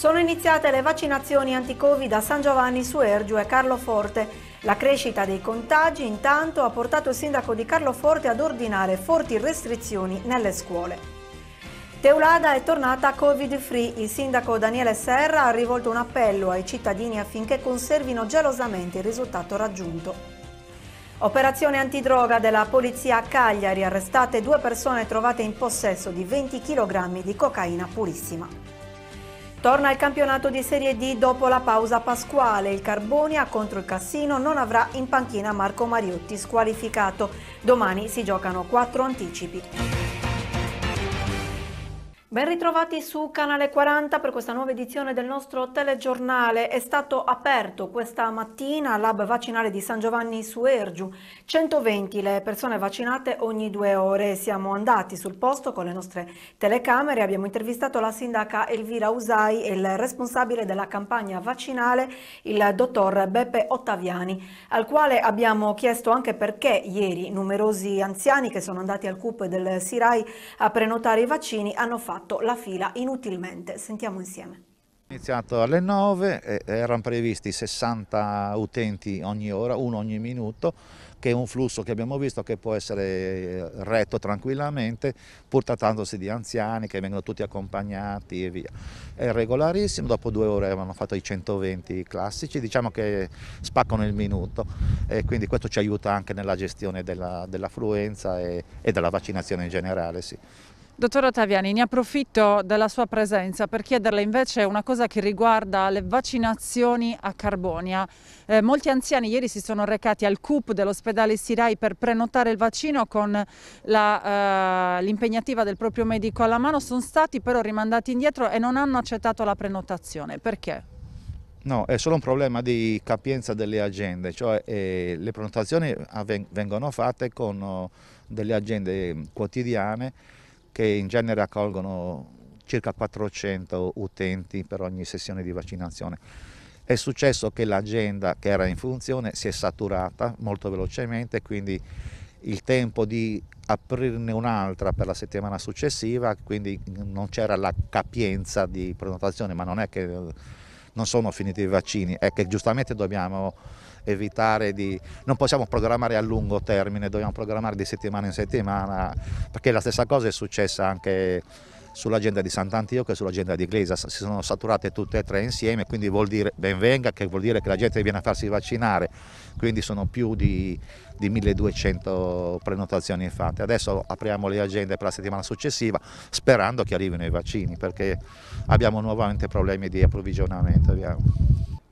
Sono iniziate le vaccinazioni anti-Covid a San Giovanni su Ergio e Carloforte. La crescita dei contagi intanto ha portato il sindaco di Carloforte ad ordinare forti restrizioni nelle scuole. Teulada è tornata Covid-free. Il sindaco Daniele Serra ha rivolto un appello ai cittadini affinché conservino gelosamente il risultato raggiunto. Operazione antidroga della polizia a Cagliari, arrestate due persone trovate in possesso di 20 kg di cocaina purissima. Torna il campionato di Serie D dopo la pausa pasquale. Il Carbonia contro il Cassino non avrà in panchina Marco Mariotti squalificato. Domani si giocano quattro anticipi. Ben ritrovati su Canale 40 per questa nuova edizione del nostro telegiornale. È stato aperto questa mattina l'hub vaccinale di San Giovanni su Ergiu. 120 le persone vaccinate ogni due ore. Siamo andati sul posto con le nostre telecamere. Abbiamo intervistato la sindaca Elvira Usai e il responsabile della campagna vaccinale, il dottor Beppe Ottaviani, al quale abbiamo chiesto anche perché ieri numerosi anziani che sono andati al CUP del Sirai a prenotare i vaccini hanno fatto fatto la fila inutilmente. Sentiamo insieme. Iniziato alle 9, erano previsti 60 utenti ogni ora, uno ogni minuto, che è un flusso che abbiamo visto che può essere eh, retto tranquillamente, pur trattandosi di anziani che vengono tutti accompagnati e via. È regolarissimo, dopo due ore avevano fatto i 120 classici, diciamo che spaccano il minuto e quindi questo ci aiuta anche nella gestione dell'affluenza dell e, e, della vaccinazione in generale. Sì. Dottor Ottaviani, ne approfitto della sua presenza per chiederle invece una cosa che riguarda le vaccinazioni a Carbonia. Eh, molti anziani ieri si sono recati al CUP dell'ospedale Sirai per prenotare il vaccino con eh, l'impegnativa eh, del proprio medico alla mano, sono stati però rimandati indietro e non hanno accettato la prenotazione. Perché? No, è solo un problema di capienza delle agende, cioè eh, le prenotazioni vengono fatte con oh, delle agende eh, quotidiane che in genere accolgono circa 400 utenti per ogni sessione di vaccinazione. È successo che l'agenda che era in funzione si è saturata molto velocemente, quindi il tempo di aprirne un'altra per la settimana successiva, quindi non c'era la capienza di prenotazione, ma non è che eh, non sono finiti i vaccini, è che giustamente dobbiamo evitare di... non possiamo programmare a lungo termine, dobbiamo programmare di settimana in settimana, perché la stessa cosa è successa anche sull'agenda di Sant'Antioco e sull'agenda di Iglesa, si sono saturate tutte e tre insieme, quindi vuol dire benvenga, che vuol dire che la gente viene a farsi vaccinare, quindi sono più di, di 1200 prenotazioni fatte. Adesso apriamo le agende per la settimana successiva sperando che arrivino i vaccini perché abbiamo nuovamente problemi di approvvigionamento. Abbiamo.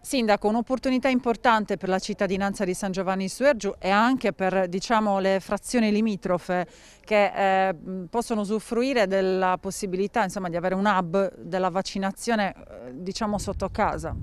Sindaco, un'opportunità importante per la cittadinanza di San Giovanni Suergiu e anche per diciamo, le frazioni limitrofe che eh, possono usufruire della possibilità insomma, di avere un hub della vaccinazione eh, diciamo, sotto casa.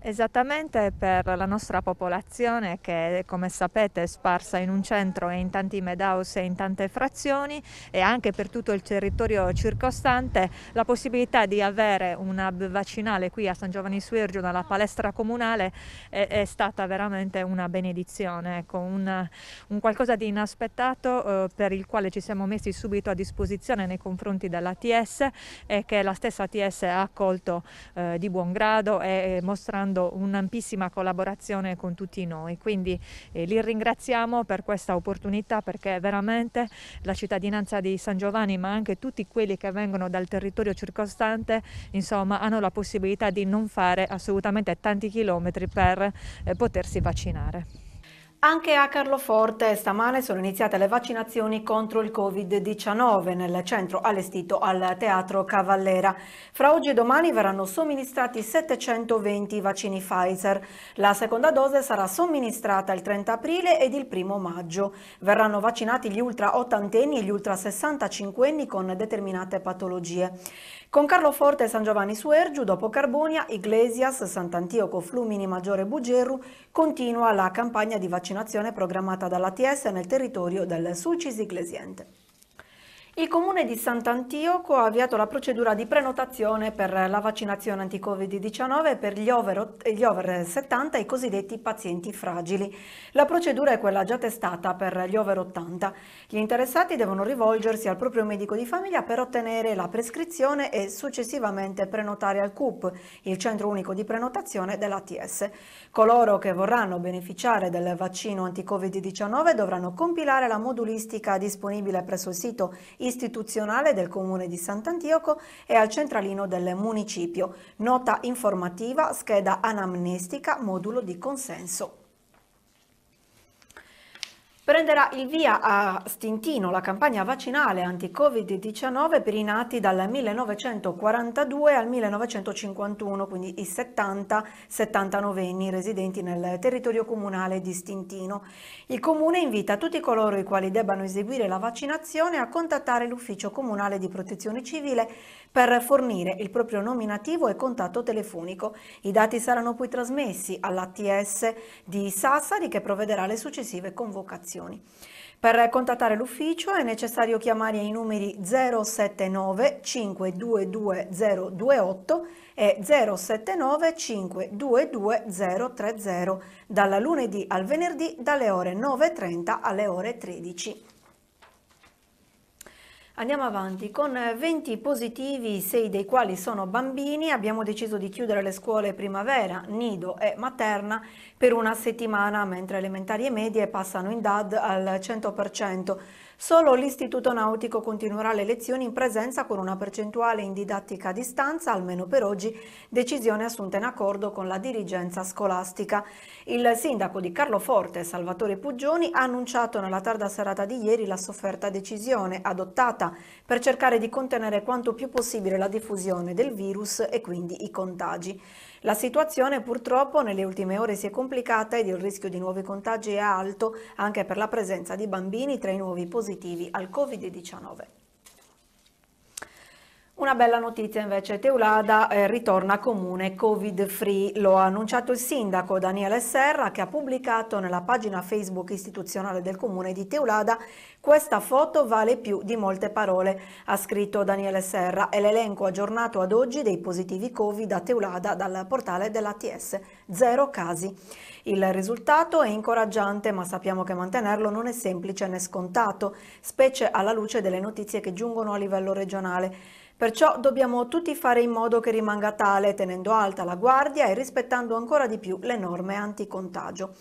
Esattamente per la nostra popolazione che come sapete è sparsa in un centro e in tanti medaus e in tante frazioni e anche per tutto il territorio circostante la possibilità di avere un hub vaccinale qui a San Giovanni Suirgio nella palestra comunale è, è stata veramente una benedizione, ecco, un, un, qualcosa di inaspettato eh, per il quale ci siamo messi subito a disposizione nei confronti dell'ATS e che la stessa ATS ha accolto eh, di buon grado e eh, mostrando facendo un'ampissima collaborazione con tutti noi. Quindi eh, li ringraziamo per questa opportunità perché veramente la cittadinanza di San Giovanni, ma anche tutti quelli che vengono dal territorio circostante, insomma, hanno la possibilità di non fare assolutamente tanti chilometri per eh, potersi vaccinare. Anche a Carloforte stamane sono iniziate le vaccinazioni contro il Covid-19 nel centro allestito al Teatro Cavallera. Fra oggi e domani verranno somministrati 720 vaccini Pfizer. La seconda dose sarà somministrata il 30 aprile ed il 1 maggio. Verranno vaccinati gli ultra ottantenni e gli ultra sessantacinquenni con determinate patologie. Con Carlo Forte e San Giovanni Suergiu, dopo Carbonia, Iglesias, Sant'Antioco, Flumini Maggiore e Bugerru, continua la campagna di vaccinazione programmata dall'ATS nel territorio del Sulcis Iglesiente. Il comune di Sant'Antioco ha avviato la procedura di prenotazione per la vaccinazione anti-Covid-19 per gli over, gli over 70 e i cosiddetti pazienti fragili. La procedura è quella già testata per gli over 80. Gli interessati devono rivolgersi al proprio medico di famiglia per ottenere la prescrizione e successivamente prenotare al CUP, il centro unico di prenotazione dell'ATS. Coloro che vorranno beneficiare del vaccino anti-Covid-19 dovranno compilare la modulistica disponibile presso il sito istituzionale del Comune di Sant'Antioco e al centralino del municipio. Nota informativa, scheda anamnestica, modulo di consenso prenderà il via a Stintino la campagna vaccinale anti-Covid-19 per i nati dal 1942 al 1951, quindi i 70-79 anni residenti nel territorio comunale di Stintino. Il comune invita tutti coloro i quali debbano eseguire la vaccinazione a contattare l'ufficio comunale di protezione civile per fornire il proprio nominativo e contatto telefonico. I dati saranno poi trasmessi all'ATS di Sassari che provvederà alle successive convocazioni informazioni. Per contattare l'ufficio è necessario chiamare i numeri 079 522028 e 079 522030 dalla lunedì al venerdì dalle ore 9.30 alle ore 13. Andiamo avanti, con 20 eh, positivi, 6 dei quali sono bambini, abbiamo deciso di chiudere le scuole primavera, nido e materna per una settimana, mentre elementari e medie passano in DAD al 100%. Solo l'Istituto Nautico continuerà le lezioni in presenza con una percentuale in didattica a distanza, almeno per oggi, decisione assunta in accordo con la dirigenza scolastica. Il sindaco di Carloforte, Salvatore Puggioni, ha annunciato nella tarda serata di ieri la sofferta decisione adottata per cercare di contenere quanto più possibile la diffusione del virus e quindi i contagi. La situazione purtroppo nelle ultime ore si è complicata ed il rischio di nuovi contagi è alto anche per la presenza di bambini tra i nuovi positivi al Covid-19. Una bella notizia invece, Teulada eh, ritorna comune covid free, lo ha annunciato il sindaco Daniele Serra che ha pubblicato nella pagina Facebook istituzionale del comune di Teulada questa foto vale più di molte parole, ha scritto Daniele Serra e l'elenco aggiornato ad oggi dei positivi covid a Teulada dal portale dell'ATS, zero casi. Il risultato è incoraggiante ma sappiamo che mantenerlo non è semplice né scontato, specie alla luce delle notizie che giungono a livello regionale. Perciò dobbiamo tutti fare in modo che rimanga tale, tenendo alta la guardia e rispettando ancora di più le norme anticontagio.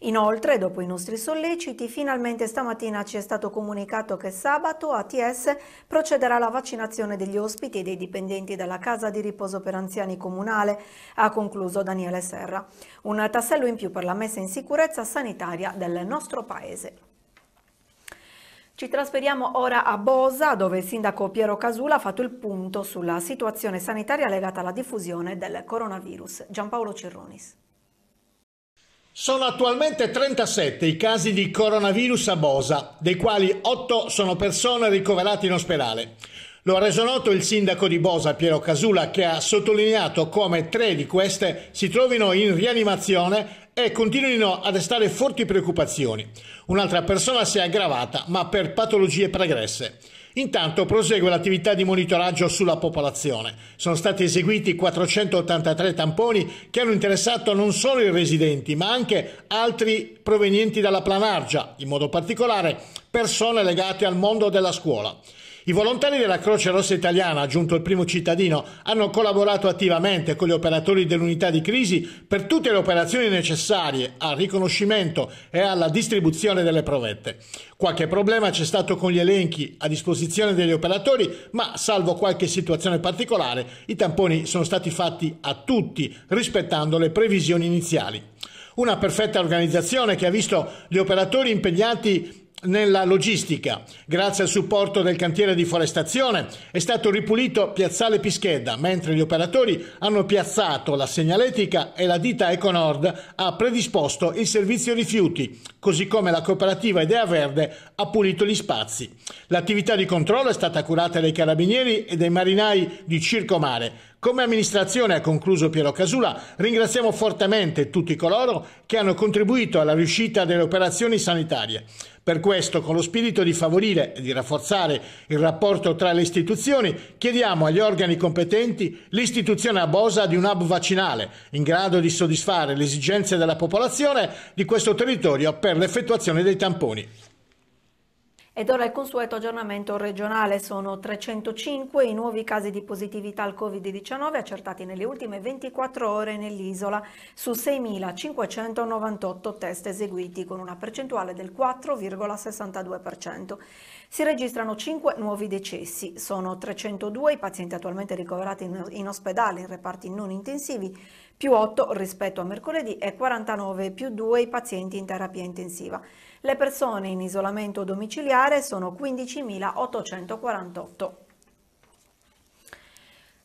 Inoltre, dopo i nostri solleciti, finalmente stamattina ci è stato comunicato che sabato ATS procederà alla vaccinazione degli ospiti e dei dipendenti della casa di riposo per anziani comunale, ha concluso Daniele Serra. Un tassello in più per la messa in sicurezza sanitaria del nostro Paese. Ci trasferiamo ora a Bosa, dove il sindaco Piero Casula ha fatto il punto sulla situazione sanitaria legata alla diffusione del coronavirus. Giampaolo Cirronis. Sono attualmente 37 i casi di coronavirus a Bosa, dei quali 8 sono persone ricoverate in ospedale. Lo ha reso noto il sindaco di Bosa Piero Casula che ha sottolineato come tre di queste si trovino in rianimazione e continuino a destare forti preoccupazioni. Un'altra persona si è aggravata, ma per patologie pregresse. Intanto prosegue l'attività di monitoraggio sulla popolazione. Sono stati eseguiti 483 tamponi che hanno interessato non solo i residenti, ma anche altri provenienti dalla planargia, in modo particolare persone legate al mondo della scuola. I volontari della Croce Rossa Italiana, aggiunto il primo cittadino, hanno collaborato attivamente con gli operatori dell'unità di crisi per tutte le operazioni necessarie al riconoscimento e alla distribuzione delle provette. Qualche problema c'è stato con gli elenchi a disposizione degli operatori, ma salvo qualche situazione particolare, i tamponi sono stati fatti a tutti, rispettando le previsioni iniziali. Una perfetta organizzazione che ha visto gli operatori impegnati nella logistica, grazie al supporto del cantiere di forestazione, è stato ripulito Piazzale Pischedda, mentre gli operatori hanno piazzato la segnaletica e la ditta Econord ha predisposto il servizio rifiuti, così come la cooperativa Idea Verde ha pulito gli spazi. L'attività di controllo è stata curata dai carabinieri e dai marinai di Circo Mare. Come amministrazione, ha concluso Piero Casula, ringraziamo fortemente tutti coloro che hanno contribuito alla riuscita delle operazioni sanitarie. Per questo, con lo spirito di favorire e di rafforzare il rapporto tra le istituzioni, chiediamo agli organi competenti l'istituzione a Bosa di un hub vaccinale, in grado di soddisfare le esigenze della popolazione di questo territorio per l'effettuazione dei tamponi. Ed ora il consueto aggiornamento regionale. Sono 305 i nuovi casi di positività al Covid-19 accertati nelle ultime 24 ore nell'isola su 6.598 test eseguiti con una percentuale del 4,62%. Si registrano 5 nuovi decessi. Sono 302 i pazienti attualmente ricoverati in ospedale in reparti non intensivi più 8 rispetto a mercoledì e 49 più 2 i pazienti in terapia intensiva. Le persone in isolamento domiciliare sono 15.848.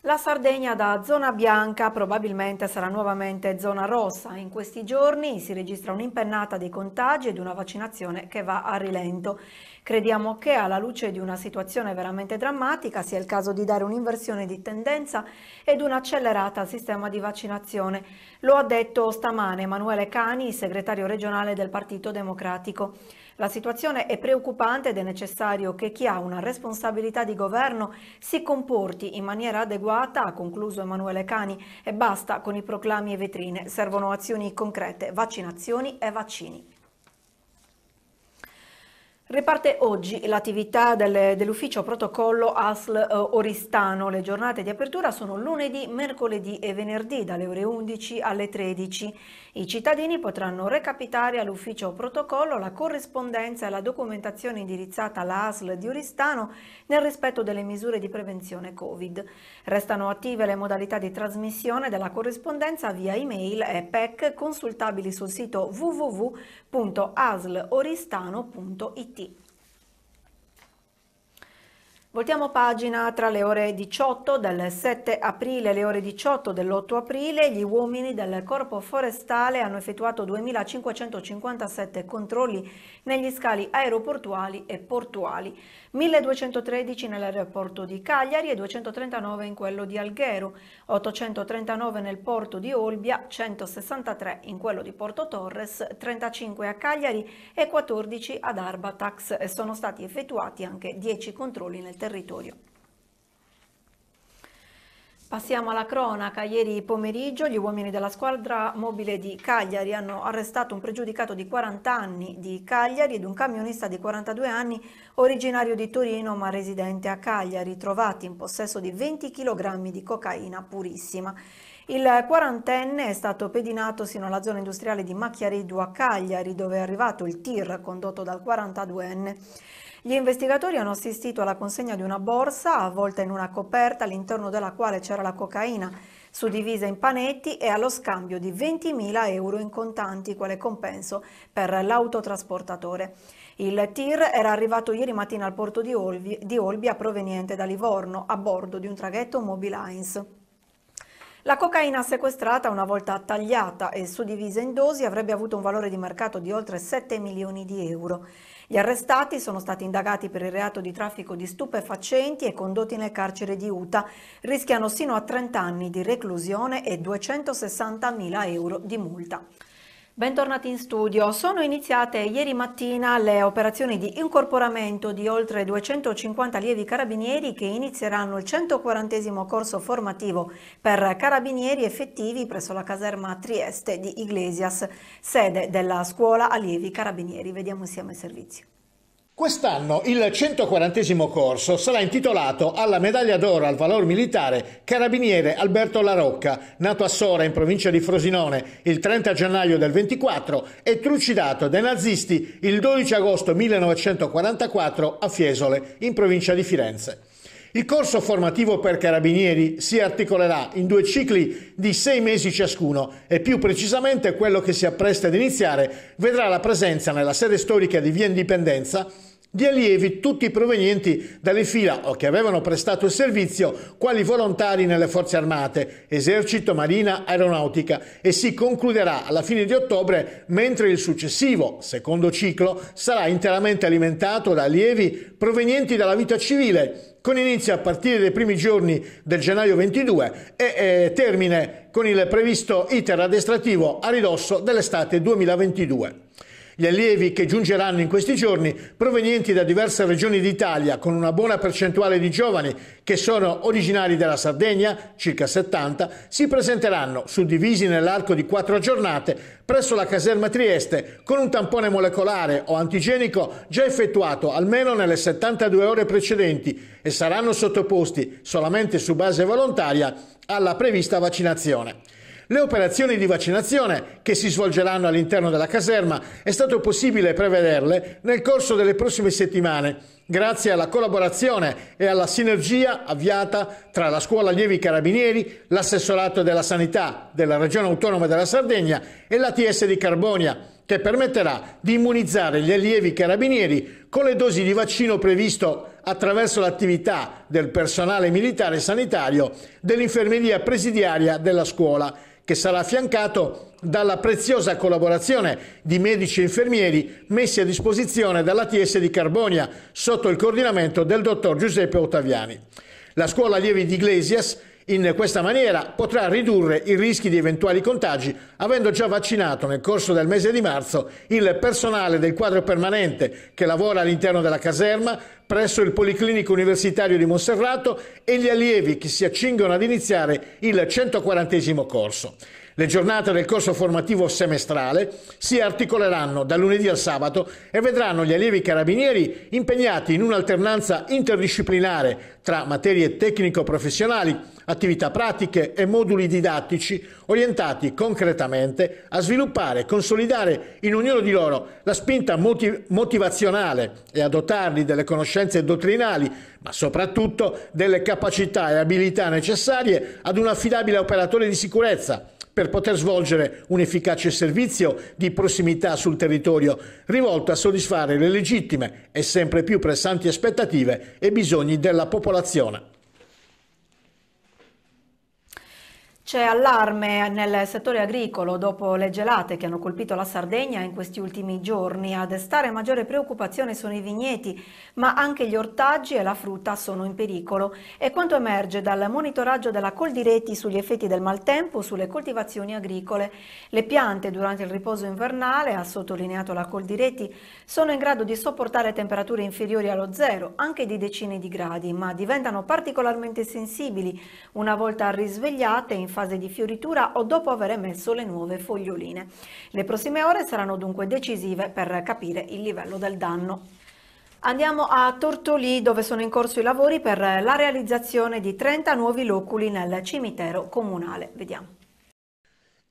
La Sardegna da zona bianca probabilmente sarà nuovamente zona rossa. In questi giorni si registra un'impennata dei contagi ed una vaccinazione che va a rilento. Crediamo che alla luce di una situazione veramente drammatica sia il caso di dare un'inversione di tendenza ed un'accelerata al sistema di vaccinazione. Lo ha detto stamane Emanuele Cani, segretario regionale del Partito Democratico. La situazione è preoccupante ed è necessario che chi ha una responsabilità di governo si comporti in maniera adeguata, ha concluso Emanuele Cani, e basta con i proclami e vetrine, servono azioni concrete, vaccinazioni e vaccini. Riparte oggi l'attività dell'ufficio protocollo ASL eh, Oristano. Le giornate di apertura sono lunedì, mercoledì e venerdì dalle ore 11 alle 13. I cittadini potranno recapitare all'ufficio protocollo la corrispondenza e la documentazione indirizzata alla ASL di Oristano nel rispetto delle misure di prevenzione Covid. Restano attive le modalità di trasmissione della corrispondenza via email e PEC consultabili sul sito www.asloristano.it. Voltiamo pagina tra le ore 18 del 7 aprile e le ore 18 dell'8 aprile. Gli uomini del Corpo Forestale hanno effettuato 2.557 controlli negli scali aeroportuali e portuali, 1.213 nell'aeroporto di Cagliari e 239 in quello di Alghero, 839 nel porto di Olbia, 163 in quello di Porto Torres, 35 a Cagliari e 14 ad Arbatax. Sono stati effettuati anche 10 controlli nel territorio territorio. Passiamo alla cronaca. Ieri pomeriggio gli uomini della squadra mobile di Cagliari hanno arrestato un pregiudicato di 40 anni di Cagliari ed un camionista di 42 anni originario di Torino ma residente a Cagliari, trovati in possesso di 20 kg di cocaina purissima. Il quarantenne è stato pedinato sino alla zona industriale di Macchiareddu a Cagliari, dove è arrivato il tir condotto dal 42enne. Gli investigatori hanno assistito alla consegna di una borsa avvolta in una coperta all'interno della quale c'era la cocaina, suddivisa in panetti e allo scambio di 20.000 euro in contanti quale compenso per l'autotrasportatore. Il tir era arrivato ieri mattina al porto di, Olvi, di Olbia proveniente da Livorno a bordo di un traghetto Mobilines. La cocaina sequestrata una volta tagliata e suddivisa in dosi avrebbe avuto un valore di mercato di oltre 7 milioni di euro. Gli arrestati sono stati indagati per il reato di traffico di stupefacenti e condotti nel carcere di Utah. Rischiano sino a 30 anni di reclusione e 260.000 euro di multa. Bentornati in studio. Sono iniziate ieri mattina le operazioni di incorporamento di oltre 250 allievi carabinieri che inizieranno il 140 corso formativo per carabinieri effettivi presso la caserma Trieste di Iglesias, sede della scuola allievi carabinieri. Vediamo insieme il servizio. Quest'anno il 140 corso sarà intitolato alla medaglia d'oro al valor militare carabiniere Alberto Larocca, nato a Sora in provincia di Frosinone il 30 gennaio del 24 e trucidato dai nazisti il 12 agosto 1944 a Fiesole in provincia di Firenze. Il corso formativo per carabinieri si articolerà in due cicli di sei mesi ciascuno e più precisamente quello che si appresta ad iniziare vedrà la presenza nella sede storica di Via Indipendenza di allievi tutti provenienti dalle fila o che avevano prestato il servizio quali volontari nelle forze armate, esercito, marina, aeronautica e si concluderà alla fine di ottobre mentre il successivo, secondo ciclo, sarà interamente alimentato da allievi provenienti dalla vita civile con inizio a partire dai primi giorni del gennaio 22 e eh, termine con il previsto iter addestrativo a ridosso dell'estate 2022. Gli allievi che giungeranno in questi giorni, provenienti da diverse regioni d'Italia, con una buona percentuale di giovani che sono originari della Sardegna, circa 70, si presenteranno, suddivisi nell'arco di quattro giornate, presso la caserma Trieste, con un tampone molecolare o antigenico già effettuato almeno nelle 72 ore precedenti e saranno sottoposti, solamente su base volontaria, alla prevista vaccinazione. Le operazioni di vaccinazione che si svolgeranno all'interno della caserma è stato possibile prevederle nel corso delle prossime settimane grazie alla collaborazione e alla sinergia avviata tra la Scuola Allievi Carabinieri, l'assessorato della Sanità della Regione Autonoma della Sardegna e l'ATS di Carbonia che permetterà di immunizzare gli allievi carabinieri con le dosi di vaccino previsto attraverso l'attività del personale militare sanitario dell'infermeria presidiaria della scuola che sarà affiancato dalla preziosa collaborazione di medici e infermieri messi a disposizione dalla TS di Carbonia sotto il coordinamento del dottor Giuseppe Ottaviani. La scuola allievi di Iglesias in questa maniera potrà ridurre i rischi di eventuali contagi, avendo già vaccinato nel corso del mese di marzo il personale del quadro permanente che lavora all'interno della caserma, presso il Policlinico Universitario di Monserrato e gli allievi che si accingono ad iniziare il 140 corso. Le giornate del corso formativo semestrale si articoleranno da lunedì al sabato e vedranno gli allievi carabinieri impegnati in un'alternanza interdisciplinare tra materie tecnico-professionali attività pratiche e moduli didattici orientati concretamente a sviluppare e consolidare in ognuno di loro la spinta motivazionale e a dotarli delle conoscenze dottrinali, ma soprattutto delle capacità e abilità necessarie ad un affidabile operatore di sicurezza per poter svolgere un efficace servizio di prossimità sul territorio rivolto a soddisfare le legittime e sempre più pressanti aspettative e bisogni della popolazione. C'è allarme nel settore agricolo dopo le gelate che hanno colpito la Sardegna in questi ultimi giorni. A destare maggiore preoccupazione sono i vigneti, ma anche gli ortaggi e la frutta sono in pericolo. È quanto emerge dal monitoraggio della Coldiretti sugli effetti del maltempo sulle coltivazioni agricole. Le piante durante il riposo invernale, ha sottolineato la Coldiretti, sono in grado di sopportare temperature inferiori allo zero, anche di decine di gradi, ma diventano particolarmente sensibili una volta risvegliate in fase di fioritura o dopo aver emesso le nuove foglioline. Le prossime ore saranno dunque decisive per capire il livello del danno. Andiamo a Tortoli dove sono in corso i lavori per la realizzazione di 30 nuovi loculi nel cimitero comunale. Vediamo.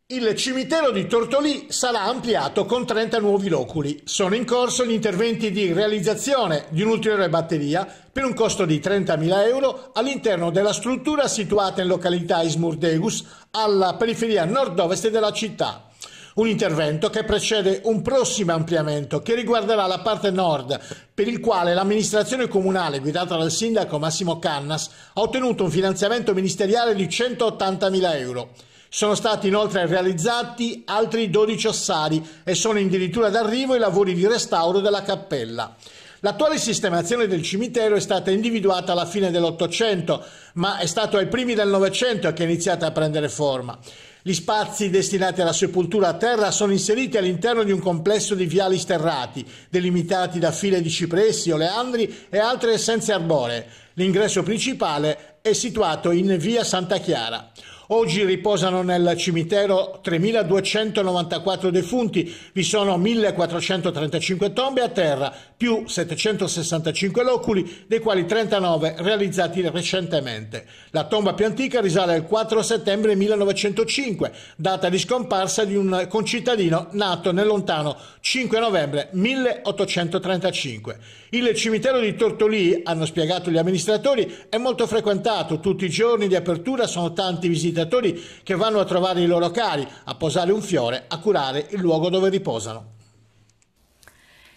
Il cimitero di Tortolì sarà ampliato con 30 nuovi loculi. Sono in corso gli interventi di realizzazione di un'ulteriore batteria per un costo di 30.000 euro all'interno della struttura situata in località Ismurdegus, alla periferia nord-ovest della città. Un intervento che precede un prossimo ampliamento che riguarderà la parte nord, per il quale l'amministrazione comunale guidata dal sindaco Massimo Cannas ha ottenuto un finanziamento ministeriale di 180.000 euro. Sono stati inoltre realizzati altri 12 ossari e sono addirittura d'arrivo i lavori di restauro della cappella. L'attuale sistemazione del cimitero è stata individuata alla fine dell'Ottocento, ma è stato ai primi del Novecento che è iniziata a prendere forma. Gli spazi destinati alla sepoltura a terra sono inseriti all'interno di un complesso di viali sterrati, delimitati da file di cipressi, oleandri e altre essenze arboree. L'ingresso principale è situato in via Santa Chiara. Oggi riposano nel cimitero 3.294 defunti, vi sono 1.435 tombe a terra, più 765 loculi, dei quali 39 realizzati recentemente. La tomba più antica risale al 4 settembre 1905, data di scomparsa di un concittadino nato nel lontano 5 novembre 1835. Il cimitero di Tortolì, hanno spiegato gli amministratori, è molto frequentato, tutti i giorni di apertura sono tanti visitatori visitatori che vanno a trovare i loro cari, a posare un fiore, a curare il luogo dove riposano.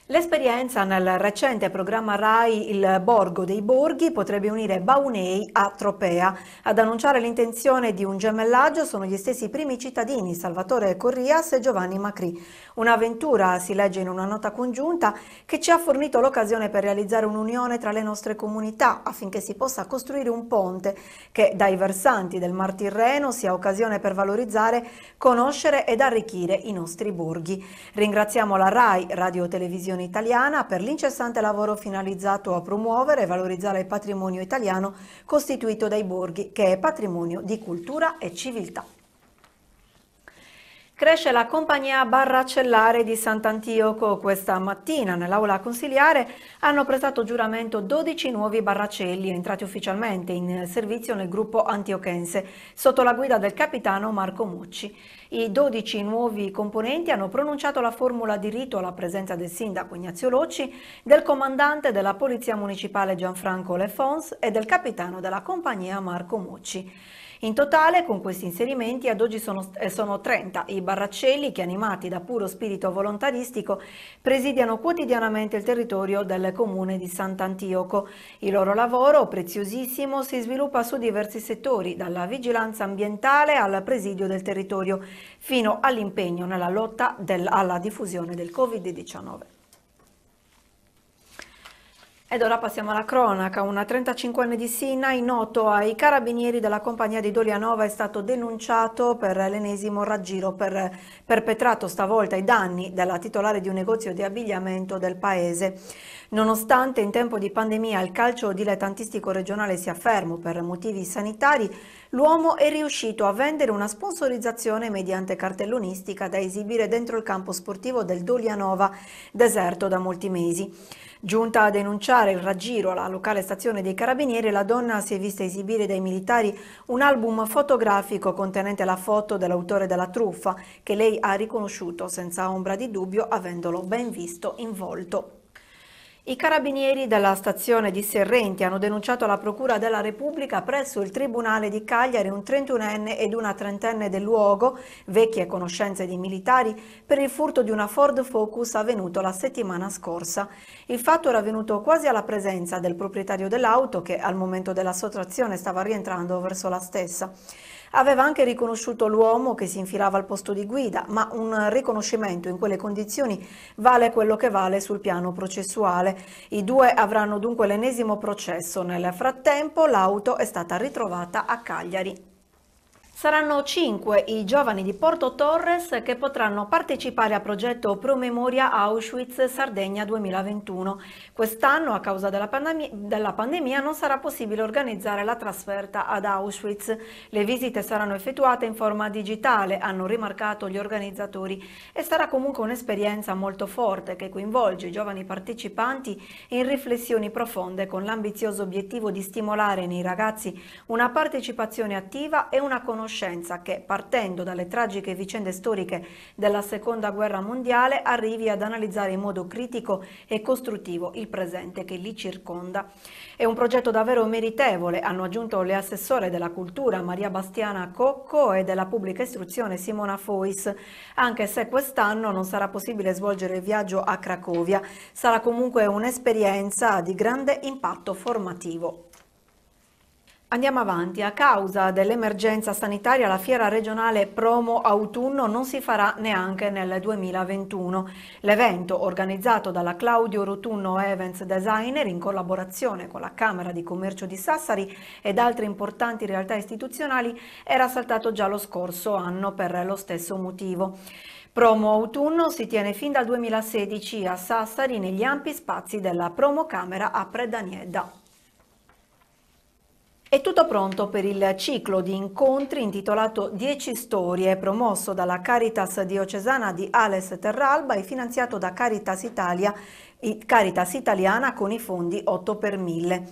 L'esperienza nel recente programma RAI Il Borgo dei Borghi potrebbe unire Baunei a Tropea. Ad annunciare l'intenzione di un gemellaggio sono gli stessi primi cittadini Salvatore Corrias e Giovanni Macri. Un'avventura, si legge in una nota congiunta, che ci ha fornito l'occasione per realizzare un'unione tra le nostre comunità affinché si possa costruire un ponte che dai versanti del Mar Tirreno sia occasione per valorizzare, conoscere ed arricchire i nostri borghi. Ringraziamo la RAI, Radio Televisione Comunicazione Italiana per l'incessante lavoro finalizzato a promuovere e valorizzare il patrimonio italiano costituito dai borghi, che è patrimonio di cultura e civiltà. Cresce la compagnia Barracellare di Sant'Antioco. Questa mattina nell'aula consiliare hanno prestato giuramento 12 nuovi barracelli entrati ufficialmente in servizio nel gruppo antiochense sotto la guida del capitano Marco Mucci. I 12 nuovi componenti hanno pronunciato la formula di rito alla presenza del sindaco Ignazio Locci, del comandante della Polizia Municipale Gianfranco Lefons e del capitano della compagnia Marco Mucci. In totale con questi inserimenti ad oggi sono, eh, sono 30 i barraccelli che animati da puro spirito volontaristico presidiano quotidianamente il territorio del comune di Sant'Antioco. Il loro lavoro, preziosissimo, si sviluppa su diversi settori, dalla vigilanza ambientale al presidio del territorio, fino all'impegno nella lotta del, alla diffusione del Covid-19. Ed ora passiamo alla cronaca. Una 35enne di Sinai, noto ai carabinieri della compagnia di Dolianova, è stato denunciato per l'ennesimo raggiro per, perpetrato stavolta ai danni della titolare di un negozio di abbigliamento del paese. Nonostante in tempo di pandemia il calcio dilettantistico regionale sia fermo per motivi sanitari, L'uomo è riuscito a vendere una sponsorizzazione mediante cartellonistica da esibire dentro il campo sportivo del Dolianova, deserto da molti mesi. Giunta a denunciare il raggiro alla locale stazione dei carabinieri, la donna si è vista esibire dai militari un album fotografico contenente la foto dell'autore della truffa, che lei ha riconosciuto senza ombra di dubbio avendolo ben visto in volto. I carabinieri della stazione di Serrenti hanno denunciato alla Procura della Repubblica presso il Tribunale di Cagliari un 31enne ed una trentenne del luogo, vecchie conoscenze di militari, per il furto di una Ford Focus avvenuto la settimana scorsa. Il fatto era avvenuto quasi alla presenza del proprietario dell'auto che al momento della sottrazione stava rientrando verso la stessa. Aveva anche riconosciuto l'uomo che si infilava al posto di guida, ma un riconoscimento in quelle condizioni vale quello che vale sul piano processuale. I due avranno dunque l'ennesimo processo. Nel frattempo l'auto è stata ritrovata a Cagliari. Saranno cinque i giovani di Porto Torres che potranno partecipare al progetto Promemoria Auschwitz Sardegna 2021. Quest'anno, a causa della, pandem della, pandemia, non sarà possibile organizzare la trasferta ad Auschwitz. Le visite saranno effettuate in forma digitale, hanno rimarcato gli organizzatori, e sarà comunque un'esperienza molto forte che coinvolge i giovani partecipanti in riflessioni profonde con l'ambizioso obiettivo di stimolare nei ragazzi una partecipazione attiva e una conoscenza conoscenza che, partendo dalle tragiche vicende storiche della Seconda Guerra Mondiale, arrivi ad analizzare in modo critico e costruttivo il presente che li circonda. È un progetto davvero meritevole, hanno aggiunto le assessore della cultura Maria Bastiana Cocco e della pubblica istruzione Simona Fois, anche se quest'anno non sarà possibile svolgere il viaggio a Cracovia. Sarà comunque un'esperienza di grande impatto formativo. Andiamo avanti. A causa dell'emergenza sanitaria la fiera regionale Promo Autunno non si farà neanche nel 2021. L'evento, organizzato dalla Claudio Rotunno Events Designer in collaborazione con la Camera di Commercio di Sassari ed altre importanti realtà istituzionali, era saltato già lo scorso anno per lo stesso motivo. Promo Autunno si tiene fin dal 2016 a Sassari negli ampi spazi della Promo Camera a Predanieda. È tutto pronto per il ciclo di incontri intitolato 10 storie, promosso dalla Caritas diocesana di Ales Terralba e finanziato da Caritas Italia Caritas Italiana con i fondi 8 per 1000.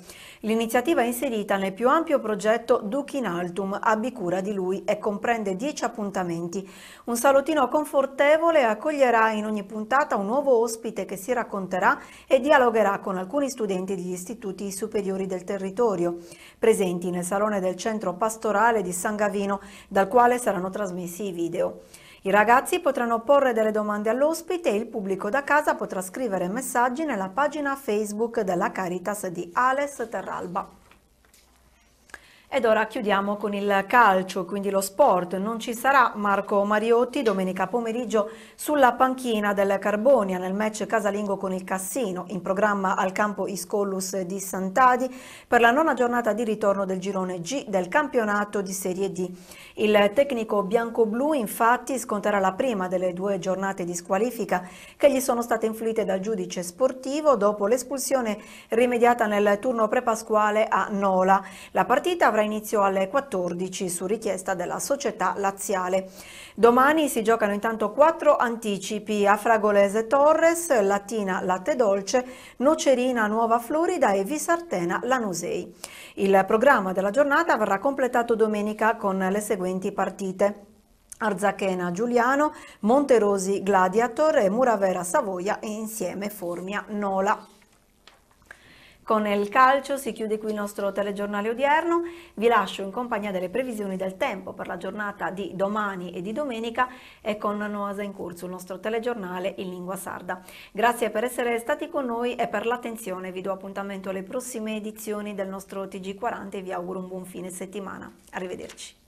L'iniziativa è inserita nel più ampio progetto Duc Altum, abbi cura di lui e comprende 10 appuntamenti. Un salottino confortevole accoglierà in ogni puntata un nuovo ospite che si racconterà e dialogherà con alcuni studenti degli istituti superiori del territorio, presenti nel salone del centro pastorale di San Gavino, dal quale saranno trasmessi i video. I ragazzi potranno porre delle domande all'ospite e il pubblico da casa potrà scrivere messaggi nella pagina Facebook della Caritas di Ales Terralba. Ed ora chiudiamo con il calcio, quindi lo sport. Non ci sarà Marco Mariotti domenica pomeriggio sulla panchina del Carbonia nel match casalingo con il Cassino, in programma al campo Iscollus di Sant'Adi per la nona giornata di ritorno del girone G del campionato di Serie D. Il tecnico bianco-blu infatti sconterà la prima delle due giornate di squalifica che gli sono state inflitte dal giudice sportivo dopo l'espulsione rimediata nel turno prepasquale a Nola. La partita avrà inizio alle 14 su richiesta della società laziale. Domani si giocano intanto quattro anticipi a Fragolese Torres, Latina Latte Dolce, Nocerina Nuova Florida e Visartena Lanusei. Il programma della giornata verrà completato domenica con le seguenti partite. Arzachena Giuliano, Monterosi Gladiator e Muravera Savoia e insieme Formia Nola. Con il calcio si chiude qui il nostro telegiornale odierno, vi lascio in compagnia delle previsioni del tempo per la giornata di domani e di domenica e con Noasa Incurso, il nostro telegiornale in lingua sarda. Grazie per essere stati con noi e per l'attenzione, vi do appuntamento alle prossime edizioni del nostro TG40 e vi auguro un buon fine settimana. Arrivederci.